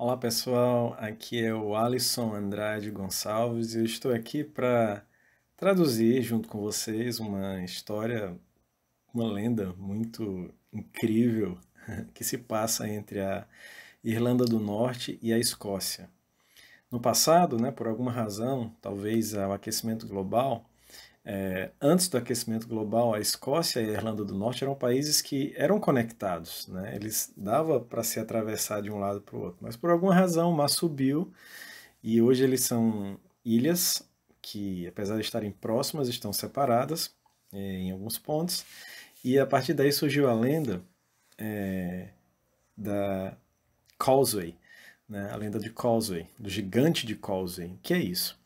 Olá pessoal, aqui é o Alisson Andrade Gonçalves e eu estou aqui para traduzir junto com vocês uma história, uma lenda muito incrível que se passa entre a Irlanda do Norte e a Escócia. No passado, né, por alguma razão, talvez ao aquecimento global, é, antes do aquecimento global, a Escócia e a Irlanda do Norte eram países que eram conectados, né? eles dava para se atravessar de um lado para o outro, mas por alguma razão o mar subiu e hoje eles são ilhas que, apesar de estarem próximas, estão separadas é, em alguns pontos, e a partir daí surgiu a lenda é, da Causeway, né? a lenda de Causeway, do gigante de Causeway, que é isso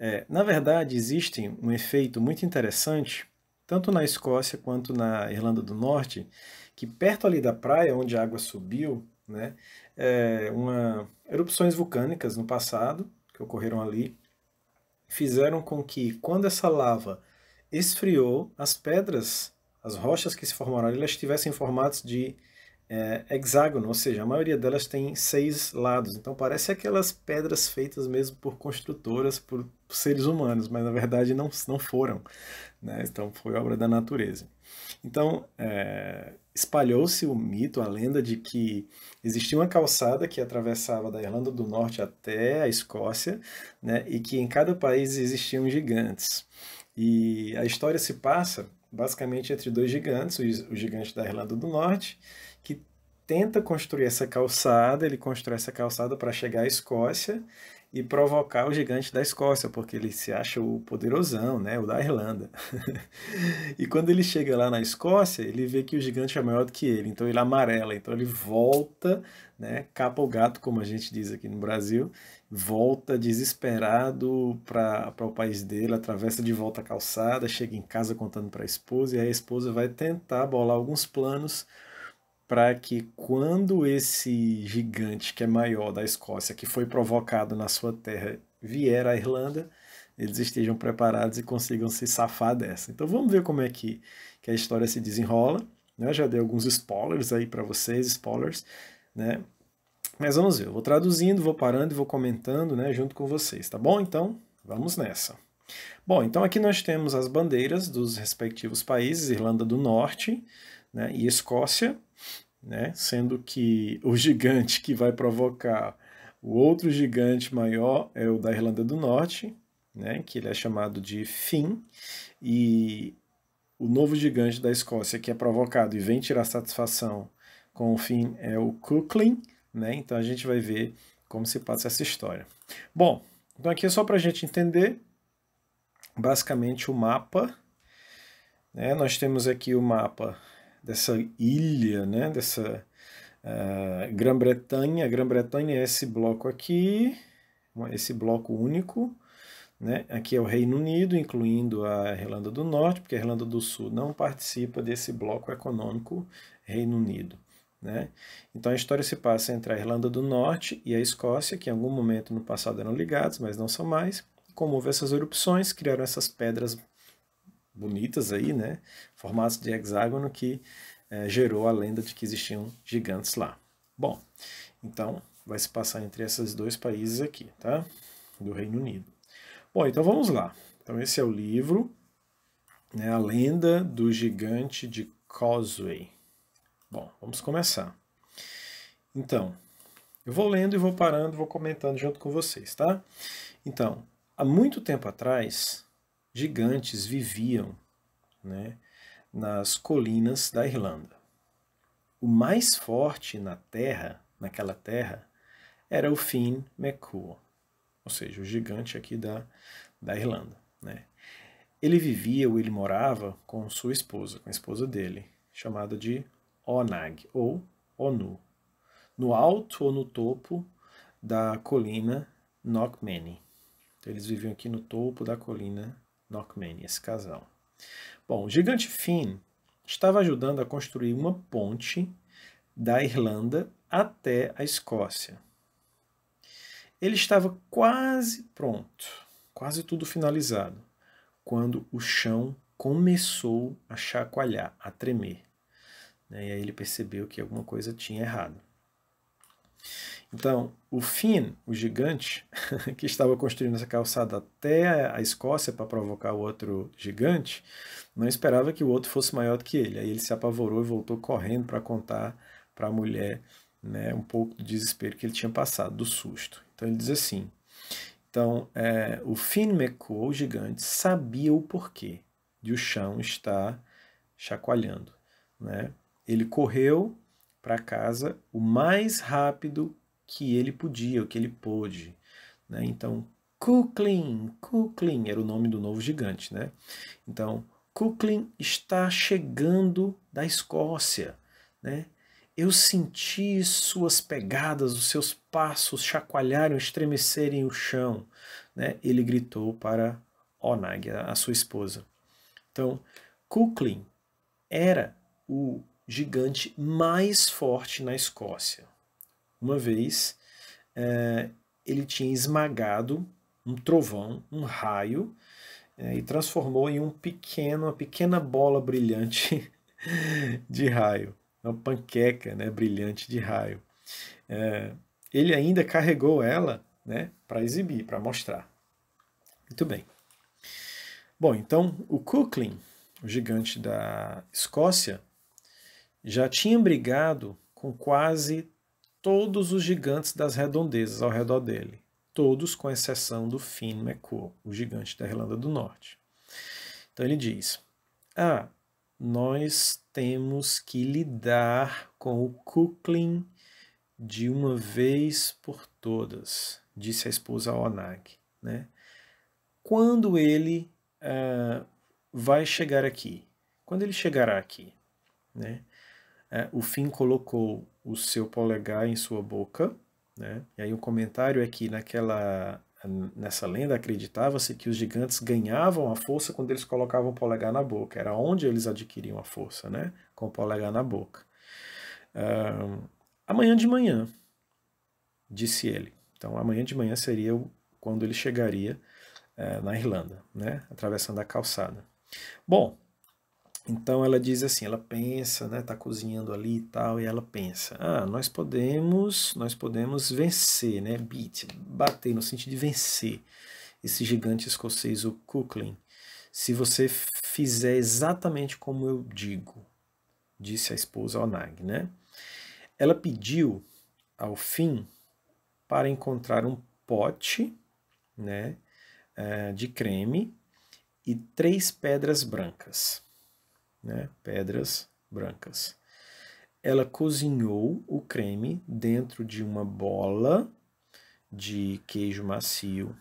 é, na verdade, existe um efeito muito interessante, tanto na Escócia quanto na Irlanda do Norte, que perto ali da praia, onde a água subiu, né, é, uma, erupções vulcânicas no passado, que ocorreram ali, fizeram com que, quando essa lava esfriou, as pedras, as rochas que se formaram ali, elas tivessem formatos de é, hexágono, ou seja, a maioria delas tem seis lados. Então parece aquelas pedras feitas mesmo por construtoras, por seres humanos, mas na verdade não, não foram. Né? Então foi obra da natureza. Então é, espalhou-se o mito, a lenda de que existia uma calçada que atravessava da Irlanda do Norte até a Escócia, né? e que em cada país existiam gigantes. E a história se passa basicamente entre dois gigantes, o gigante da Irlanda do Norte, que tenta construir essa calçada, ele constrói essa calçada para chegar à Escócia, e provocar o gigante da Escócia, porque ele se acha o poderosão, né, o da Irlanda. e quando ele chega lá na Escócia, ele vê que o gigante é maior do que ele, então ele amarela, então ele volta, né, capa o gato, como a gente diz aqui no Brasil, volta desesperado para o país dele, atravessa de volta a calçada, chega em casa contando para a esposa, e a esposa vai tentar bolar alguns planos para que quando esse gigante que é maior da Escócia, que foi provocado na sua terra, vier à Irlanda, eles estejam preparados e consigam se safar dessa. Então vamos ver como é que, que a história se desenrola. Né? Já dei alguns spoilers aí para vocês, spoilers, né? Mas vamos ver, eu vou traduzindo, vou parando e vou comentando, né, junto com vocês, tá bom? Então, vamos nessa. Bom, então aqui nós temos as bandeiras dos respectivos países, Irlanda do Norte, né, e Escócia, né, sendo que o gigante que vai provocar o outro gigante maior é o da Irlanda do Norte, né, que ele é chamado de Finn, e o novo gigante da Escócia que é provocado e vem tirar satisfação com o Finn é o Cuchulainn, né, então a gente vai ver como se passa essa história. Bom, então aqui é só para a gente entender basicamente o mapa. Né? Nós temos aqui o mapa dessa ilha, né? Dessa uh, Grã-Bretanha. A Grã-Bretanha é esse bloco aqui, esse bloco único. Né? Aqui é o Reino Unido, incluindo a Irlanda do Norte, porque a Irlanda do Sul não participa desse bloco econômico Reino Unido. Né? Então a história se passa entre a Irlanda do Norte e a Escócia, que em algum momento no passado eram ligados, mas não são mais. Como houve essas erupções, criaram essas pedras bonitas aí, né? Formatos de hexágono que é, gerou a lenda de que existiam gigantes lá. Bom, então vai se passar entre esses dois países aqui, tá? Do Reino Unido. Bom, então vamos lá. Então esse é o livro, né? A Lenda do Gigante de Causeway. Bom, vamos começar. Então, eu vou lendo e vou parando, vou comentando junto com vocês, tá? Então, há muito tempo atrás, gigantes viviam né, nas colinas da Irlanda. O mais forte na terra, naquela terra, era o Finn MacCool, ou seja, o gigante aqui da, da Irlanda. Né? Ele vivia ou ele morava com sua esposa, com a esposa dele, chamada de Onag ou Onu, no alto ou no topo da colina Knockmany. Então, eles viviam aqui no topo da colina Knockman, esse casal. Bom, o gigante Finn estava ajudando a construir uma ponte da Irlanda até a Escócia. Ele estava quase pronto, quase tudo finalizado, quando o chão começou a chacoalhar, a tremer. Né? E aí ele percebeu que alguma coisa tinha errado. Então, o Finn, o gigante, que estava construindo essa calçada até a Escócia para provocar o outro gigante, não esperava que o outro fosse maior do que ele. Aí ele se apavorou e voltou correndo para contar para a mulher né, um pouco do desespero que ele tinha passado, do susto. Então ele diz assim: então é, o Finn o gigante, sabia o porquê de o chão estar chacoalhando. Né? Ele correu para casa o mais rápido que ele podia, o que ele pôde. Né? Então, Kuklin, Kuklin era o nome do novo gigante. Né? Então, Kuklin está chegando da Escócia. Né? Eu senti suas pegadas, os seus passos chacoalharem, estremecerem o chão. Né? Ele gritou para Onag, a sua esposa. Então, Kuklin era o gigante mais forte na Escócia uma vez, é, ele tinha esmagado um trovão, um raio, é, e transformou em um pequeno, uma pequena bola brilhante de raio, uma panqueca né, brilhante de raio. É, ele ainda carregou ela né, para exibir, para mostrar. Muito bem. Bom, então o Cooklin, o gigante da Escócia, já tinha brigado com quase todos os gigantes das redondezas ao redor dele, todos com exceção do Finn McCool, o gigante da Irlanda do Norte. Então ele diz: Ah, nós temos que lidar com o Kuklin de uma vez por todas, disse a esposa Onag. Né? Quando ele ah, vai chegar aqui? Quando ele chegará aqui? Né? Ah, o Finn colocou o seu polegar em sua boca. Né? E aí o comentário é que naquela, nessa lenda acreditava-se que os gigantes ganhavam a força quando eles colocavam o polegar na boca. Era onde eles adquiriam a força, né? com o polegar na boca. Uh, amanhã de manhã, disse ele. Então amanhã de manhã seria quando ele chegaria uh, na Irlanda, né? atravessando a calçada. Bom, então ela diz assim, ela pensa, né, tá cozinhando ali e tal, e ela pensa: "Ah, nós podemos, nós podemos vencer, né, beat, bater no sentido de vencer esse gigante escocês o Cooklin, se você fizer exatamente como eu digo", disse a esposa Onag, né? Ela pediu ao fim para encontrar um pote, né, eh, de creme e três pedras brancas né? pedras brancas. Ela cozinhou o creme dentro de uma bola de queijo macio.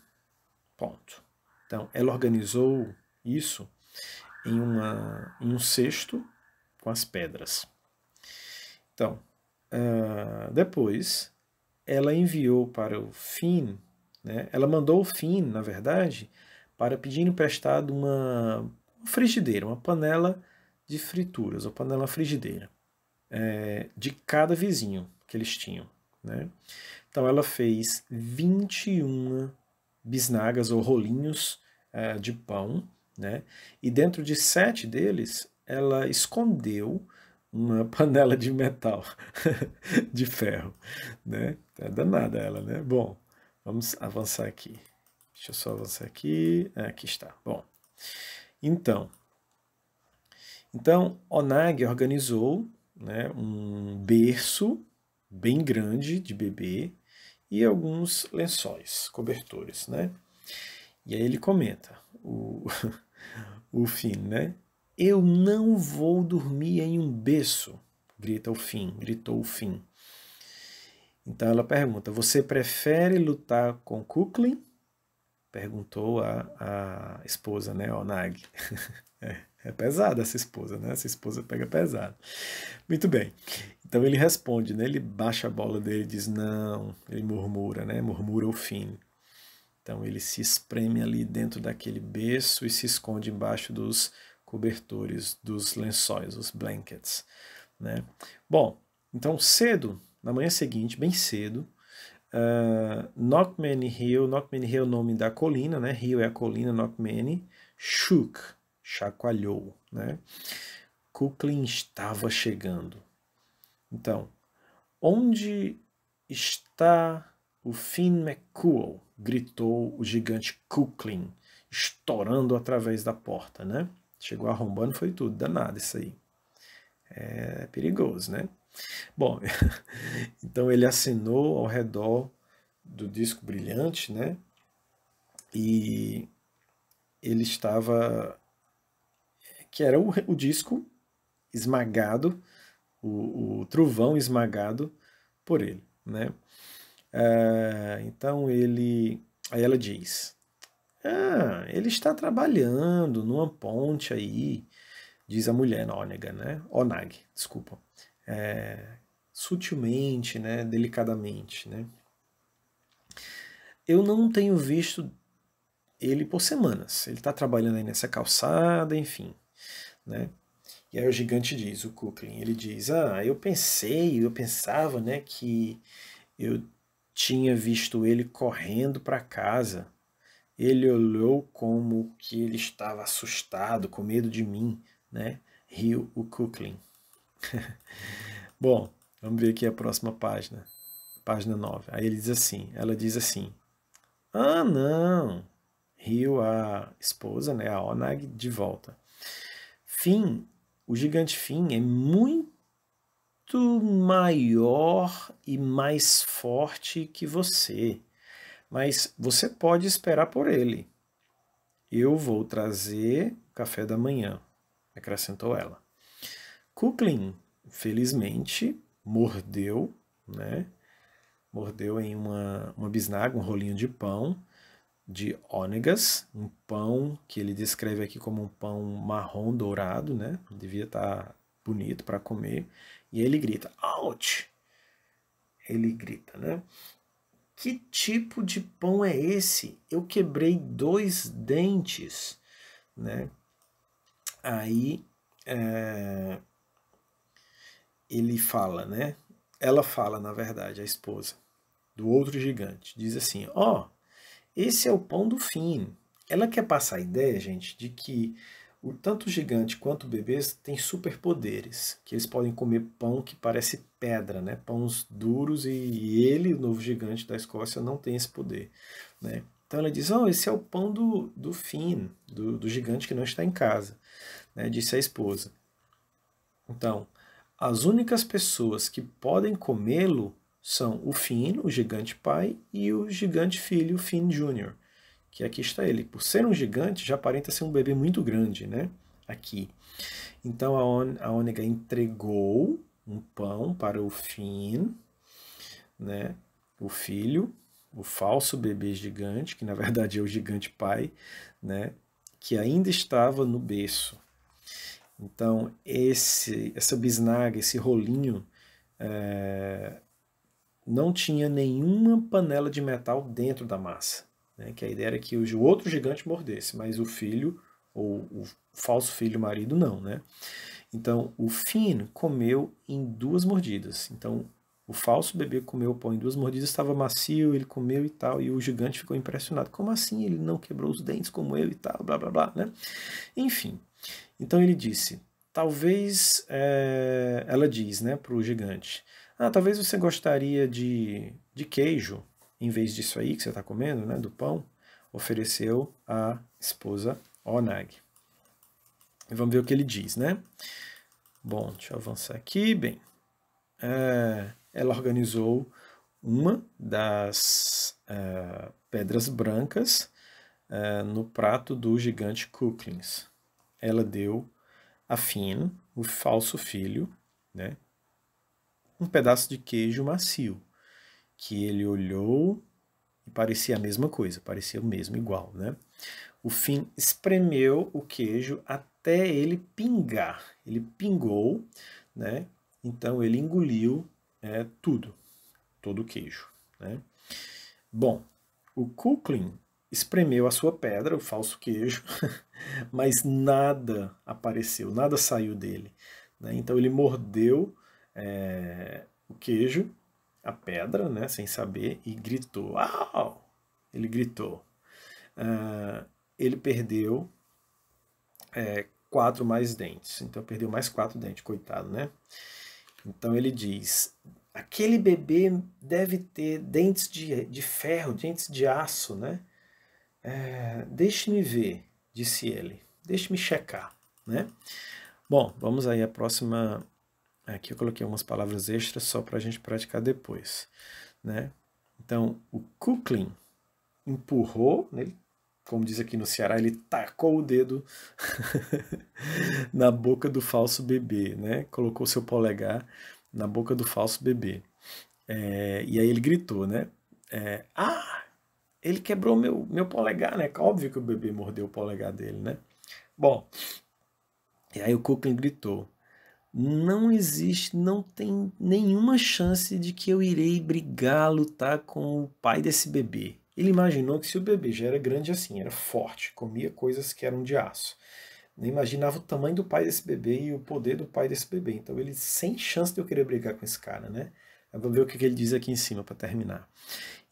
Ponto. Então, ela organizou isso em, uma, em um cesto com as pedras. Então, uh, depois, ela enviou para o Finn, né? ela mandou o Finn, na verdade, para pedir emprestado uma frigideira, uma panela de frituras, ou panela frigideira, é, de cada vizinho que eles tinham. Né? Então ela fez 21 bisnagas ou rolinhos é, de pão, né? e dentro de sete deles ela escondeu uma panela de metal, de ferro. Né? É danada ela, né? Bom, vamos avançar aqui. Deixa eu só avançar aqui. É, aqui está. Bom, então, então, Onag organizou né, um berço bem grande de bebê e alguns lençóis, cobertores, né? E aí ele comenta, o, o Finn, né? Eu não vou dormir em um berço, grita o Finn, gritou o Finn. Então ela pergunta, você prefere lutar com Kuklin? Perguntou a, a esposa, né, Onag. é. É pesada essa esposa, né? Essa esposa pega pesado. Muito bem. Então ele responde, né? Ele baixa a bola dele e diz não. Ele murmura, né? Murmura o fim. Então ele se espreme ali dentro daquele berço e se esconde embaixo dos cobertores, dos lençóis, os blankets, né? Bom, então cedo, na manhã seguinte, bem cedo, uh, Knockman Hill, Knockman Hill é o nome da colina, né? Hill é a colina, Knockman, shook, chacoalhou, né? Kuklin estava chegando. Então, onde está o Finn McCool? gritou o gigante Kuklin, estourando através da porta, né? Chegou arrombando, foi tudo, danado isso aí. É perigoso, né? Bom, então ele assinou ao redor do disco brilhante, né? E ele estava que era o, o disco esmagado, o, o, trovão esmagado por ele, né? Ah, então ele, aí ela diz, ah, ele está trabalhando numa ponte aí, diz a mulher Onega, né? Onag, desculpa. É, sutilmente, né? Delicadamente, né? Eu não tenho visto ele por semanas. Ele está trabalhando aí nessa calçada, enfim né? E aí o gigante diz, o Kuklin, ele diz, ah, eu pensei, eu pensava, né, que eu tinha visto ele correndo para casa. Ele olhou como que ele estava assustado, com medo de mim, né? Riu o Kuklin. Bom, vamos ver aqui a próxima página. Página 9. Aí ele diz assim, ela diz assim, ah, não, riu a esposa, né, a Onag, de volta. Fim, o gigante Fim é muito maior e mais forte que você, mas você pode esperar por ele. Eu vou trazer café da manhã, acrescentou ela. Kuklin, felizmente, mordeu, né? Mordeu em uma, uma bisnaga, um rolinho de pão, de ônegas, um pão que ele descreve aqui como um pão marrom dourado, né? Devia estar tá bonito para comer. E ele grita, out! Ele grita, né? Que tipo de pão é esse? Eu quebrei dois dentes, né? Aí é... ele fala, né? Ela fala, na verdade, a esposa do outro gigante. Diz assim, ó... Oh, esse é o pão do fim. Ela quer passar a ideia, gente, de que o, tanto o gigante quanto o bebê têm superpoderes, que eles podem comer pão que parece pedra, né? Pãos duros, e, e, ele, o novo gigante da Escócia, não tem esse poder. Né? Então ela diz: oh, esse é o pão do, do fim, do, do gigante que não está em casa, né? disse a esposa. Então, as únicas pessoas que podem comê-lo são o Finn, o gigante pai, e o gigante filho, Finn Jr., que aqui está ele. Por ser um gigante, já aparenta ser um bebê muito grande, né? Aqui. Então a, On a Onega entregou um pão para o Finn, né? O filho, o falso bebê gigante, que na verdade é o gigante pai, né? Que ainda estava no berço. Então, esse, essa bisnaga, esse rolinho é, não tinha nenhuma panela de metal dentro da massa. Né? Que a ideia era que o outro gigante mordesse, mas o filho, ou o falso filho marido, não. Né? Então, o Finn comeu em duas mordidas. Então, o falso bebê comeu o pão em duas mordidas, estava macio, ele comeu e tal, e o gigante ficou impressionado. Como assim ele não quebrou os dentes como eu e tal, blá blá blá, né? Enfim, então ele disse, talvez, é... ela diz, né, para o gigante, ah, talvez você gostaria de, de queijo em vez disso aí que você está comendo, né, do pão, ofereceu a esposa Onag. E vamos ver o que ele diz, né? Bom, deixa eu avançar aqui. Bem, é, ela organizou uma das é, pedras brancas é, no prato do gigante Kuklins. Ela deu a Finn, o falso filho, né, um pedaço de queijo macio, que ele olhou e parecia a mesma coisa, parecia o mesmo igual, né? O Finn espremeu o queijo até ele pingar. Ele pingou, né? Então ele engoliu é, tudo, todo o queijo, né? Bom, o Kuklin espremeu a sua pedra, o falso queijo, mas nada apareceu, nada saiu dele. Né? Então ele mordeu é, o queijo, a pedra, né, sem saber, e gritou. Uau! Ele gritou. Uh, ele perdeu é, quatro mais dentes. Então perdeu mais quatro dentes, coitado, né? Então ele diz: aquele bebê deve ter dentes de, de ferro, dentes de aço, né? É, Deixe-me ver, disse ele. Deixe-me checar, né? Bom, vamos aí à próxima Aqui eu coloquei umas palavras extras só para a gente praticar depois. Né? Então, o Kuklin empurrou, né? ele, como diz aqui no Ceará, ele tacou o dedo na boca do falso bebê, né? colocou seu polegar na boca do falso bebê. É, e aí ele gritou, né? É, ah, ele quebrou meu, meu polegar, né? É óbvio que o bebê mordeu o polegar dele, né? Bom, e aí o Kuklin gritou não existe, não tem nenhuma chance de que eu irei brigar, lutar com o pai desse bebê. Ele imaginou que se o bebê já era grande assim, era forte, comia coisas que eram de aço. Nem imaginava o tamanho do pai desse bebê e o poder do pai desse bebê. Então ele sem chance de eu querer brigar com esse cara, né? Eu vou ver o que, ele diz aqui em cima para terminar.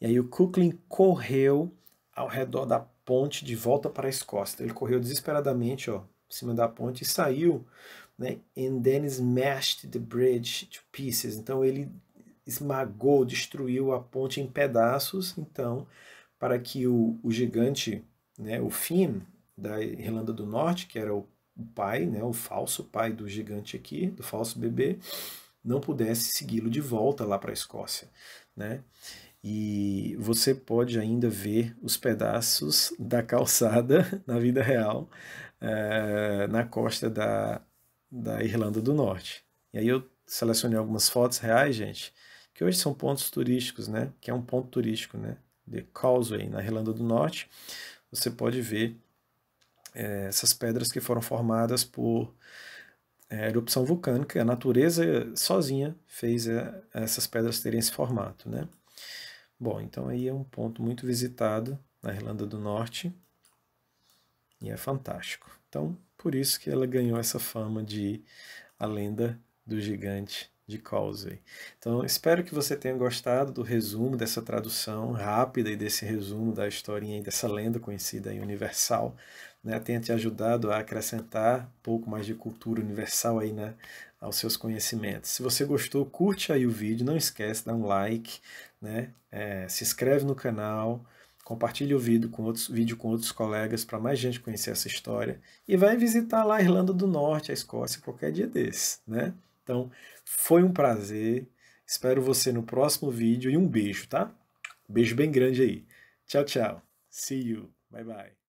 E aí o Kuklin correu ao redor da ponte de volta para a Escócia. Ele correu desesperadamente, ó, em cima da ponte e saiu né? And then smashed the bridge to pieces. Então ele esmagou, destruiu a ponte em pedaços, então, para que o, o gigante, né, o Finn da Irlanda do Norte, que era o, o pai, né, o falso pai do gigante aqui, do falso bebê, não pudesse segui-lo de volta lá para a Escócia, né? E você pode ainda ver os pedaços da calçada na vida real eh, na costa da da Irlanda do Norte. E aí eu selecionei algumas fotos reais, gente, que hoje são pontos turísticos, né? Que é um ponto turístico, né? De Causeway, na Irlanda do Norte. Você pode ver é, essas pedras que foram formadas por é, erupção vulcânica. A natureza sozinha fez é, essas pedras terem esse formato, né? Bom, então aí é um ponto muito visitado na Irlanda do Norte e é fantástico. Então, por isso que ela ganhou essa fama de a lenda do gigante de Causeway. Então, espero que você tenha gostado do resumo dessa tradução rápida e desse resumo da historinha e dessa lenda conhecida e universal. Né? Tenha te ajudado a acrescentar um pouco mais de cultura universal aí, né? aos seus conhecimentos. Se você gostou, curte aí o vídeo, não esquece, dá um like, né? É, se inscreve no canal, Compartilhe o vídeo com outros, vídeo com outros colegas para mais gente conhecer essa história. E vai visitar lá a Irlanda do Norte, a Escócia, qualquer dia desses. Né? Então, foi um prazer. Espero você no próximo vídeo e um beijo, tá? Beijo bem grande aí. Tchau, tchau. See you. Bye, bye.